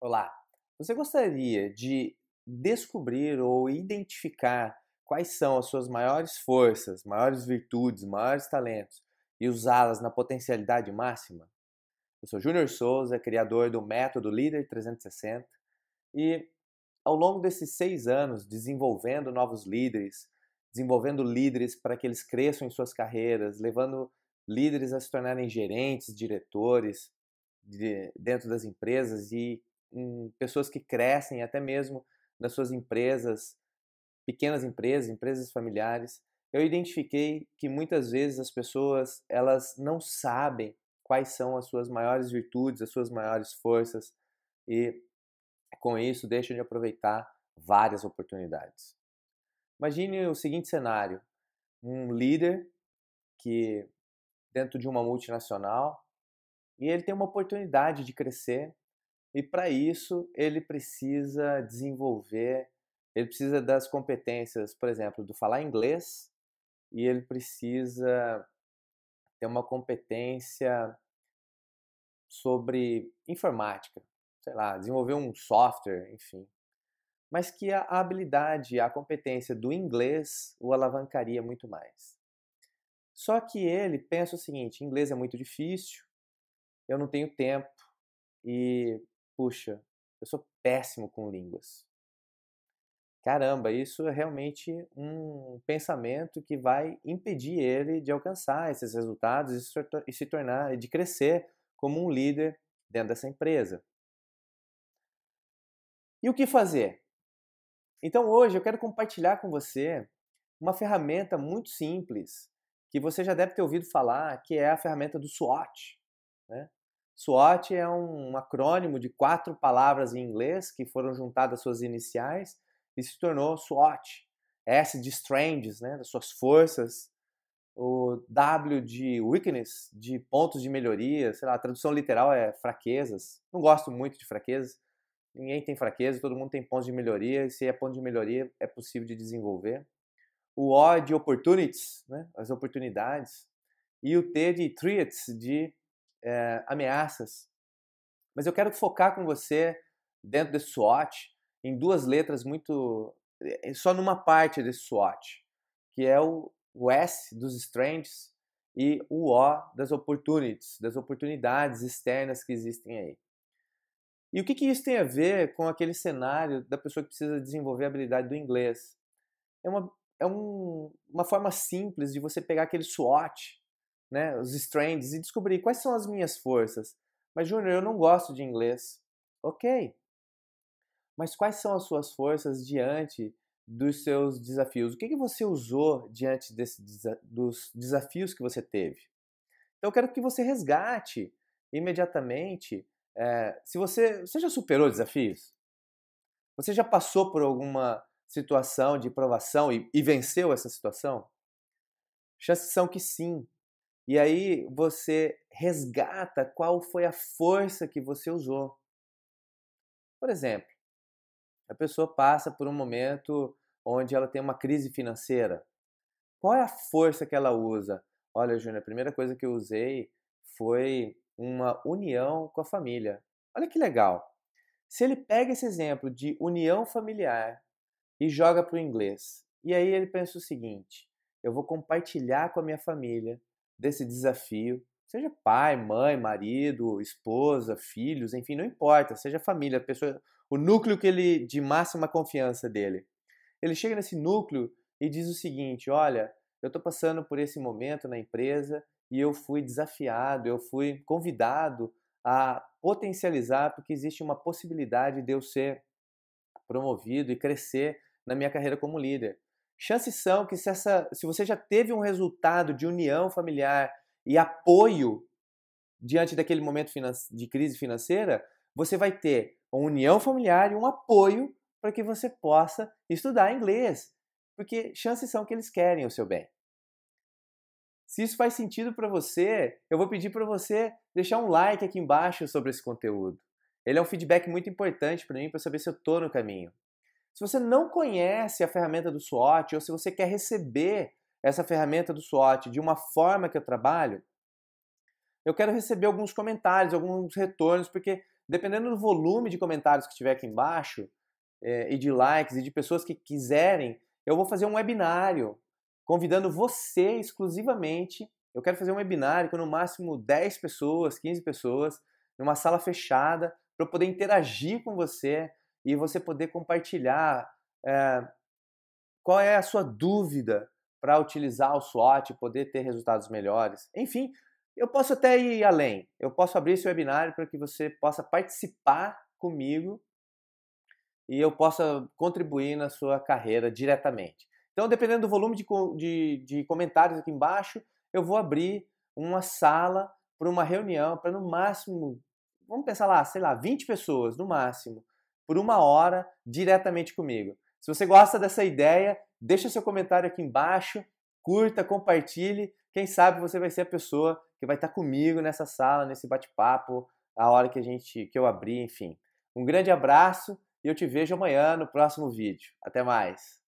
Olá! Você gostaria de descobrir ou identificar quais são as suas maiores forças, maiores virtudes, maiores talentos e usá-las na potencialidade máxima? Eu sou Júnior Souza, criador do Método Líder 360 e ao longo desses seis anos desenvolvendo novos líderes, desenvolvendo líderes para que eles cresçam em suas carreiras, levando líderes a se tornarem gerentes, diretores de, dentro das empresas e pessoas que crescem, até mesmo das suas empresas, pequenas empresas, empresas familiares, eu identifiquei que muitas vezes as pessoas elas não sabem quais são as suas maiores virtudes, as suas maiores forças e com isso deixam de aproveitar várias oportunidades. Imagine o seguinte cenário: um líder que dentro de uma multinacional e ele tem uma oportunidade de crescer e para isso, ele precisa desenvolver, ele precisa das competências, por exemplo, do falar inglês, e ele precisa ter uma competência sobre informática, sei lá, desenvolver um software, enfim. Mas que a habilidade, a competência do inglês o alavancaria muito mais. Só que ele pensa o seguinte: inglês é muito difícil, eu não tenho tempo e puxa, eu sou péssimo com línguas. Caramba, isso é realmente um pensamento que vai impedir ele de alcançar esses resultados e se tornar, e de crescer como um líder dentro dessa empresa. E o que fazer? Então hoje eu quero compartilhar com você uma ferramenta muito simples que você já deve ter ouvido falar, que é a ferramenta do SWOT. Né? SWOT é um acrônimo de quatro palavras em inglês que foram juntadas suas iniciais e se tornou SWOT. S de strengths, né, das suas forças, o W de weakness, de pontos de melhoria, sei lá, a tradução literal é fraquezas. Não gosto muito de fraquezas. Ninguém tem fraqueza, todo mundo tem pontos de melhoria, e se é ponto de melhoria, é possível de desenvolver. O O de opportunities, né, as oportunidades. E o T de Treats de é, ameaças. Mas eu quero focar com você, dentro desse SWOT, em duas letras muito. Eh, só numa parte desse SWOT, que é o, o S dos strengths e o O das opportunities, das oportunidades externas que existem aí. E o que, que isso tem a ver com aquele cenário da pessoa que precisa desenvolver a habilidade do inglês? É uma, é um, uma forma simples de você pegar aquele SWOT né, os strands e descobrir quais são as minhas forças. Mas Júnior, eu não gosto de inglês. OK. Mas quais são as suas forças diante dos seus desafios? O que, que você usou diante desse, dos desafios que você teve? Então, eu quero que você resgate imediatamente. É, se você, você já superou desafios? Você já passou por alguma situação de provação e, e venceu essa situação? Chances são que sim. E aí você resgata qual foi a força que você usou. Por exemplo, a pessoa passa por um momento onde ela tem uma crise financeira. Qual é a força que ela usa? Olha, Júnior, a primeira coisa que eu usei foi uma união com a família. Olha que legal. Se ele pega esse exemplo de união familiar e joga para o inglês, e aí ele pensa o seguinte: eu vou compartilhar com a minha família desse desafio, seja pai, mãe, marido, esposa, filhos, enfim, não importa, seja família, pessoa, o núcleo que ele de máxima confiança dele. Ele chega nesse núcleo e diz o seguinte: olha, eu estou passando por esse momento na empresa e eu fui desafiado, eu fui convidado a potencializar porque existe uma possibilidade de eu ser promovido e crescer na minha carreira como líder chances são que se, essa, se você já teve um resultado de união familiar e apoio diante daquele momento de crise financeira, você vai ter uma união familiar e um apoio para que você possa estudar inglês, porque chances são que eles querem o seu bem. Se isso faz sentido para você, eu vou pedir para você deixar um like aqui embaixo sobre esse conteúdo. Ele é um feedback muito importante para mim para saber se eu estou no caminho. Se você não conhece a ferramenta do SWOT ou se você quer receber essa ferramenta do SWOT de uma forma que eu trabalho, eu quero receber alguns comentários, alguns retornos, porque dependendo do volume de comentários que tiver aqui embaixo, eh, e de likes, e de pessoas que quiserem, eu vou fazer um webinário convidando você exclusivamente. Eu quero fazer um webinário com no máximo 10 pessoas, 15 pessoas, numa sala fechada, para eu poder interagir com você, e você poder compartilhar é, qual é a sua dúvida para utilizar o SWOT, poder ter resultados melhores. Enfim, eu posso até ir além. Eu posso abrir esse webinário para que você possa participar comigo e eu possa contribuir na sua carreira diretamente. Então, dependendo do volume de, de, de comentários aqui embaixo, eu vou abrir uma sala para uma reunião para no máximo, vamos pensar lá, sei lá, 20 pessoas no máximo, por uma hora diretamente comigo. Se você gosta dessa ideia, deixa seu comentário aqui embaixo, curta, compartilhe. Quem sabe você vai ser a pessoa que vai estar comigo nessa sala, nesse bate-papo, a hora que a gente que eu abrir, enfim. Um grande abraço e eu te vejo amanhã no próximo vídeo. Até mais.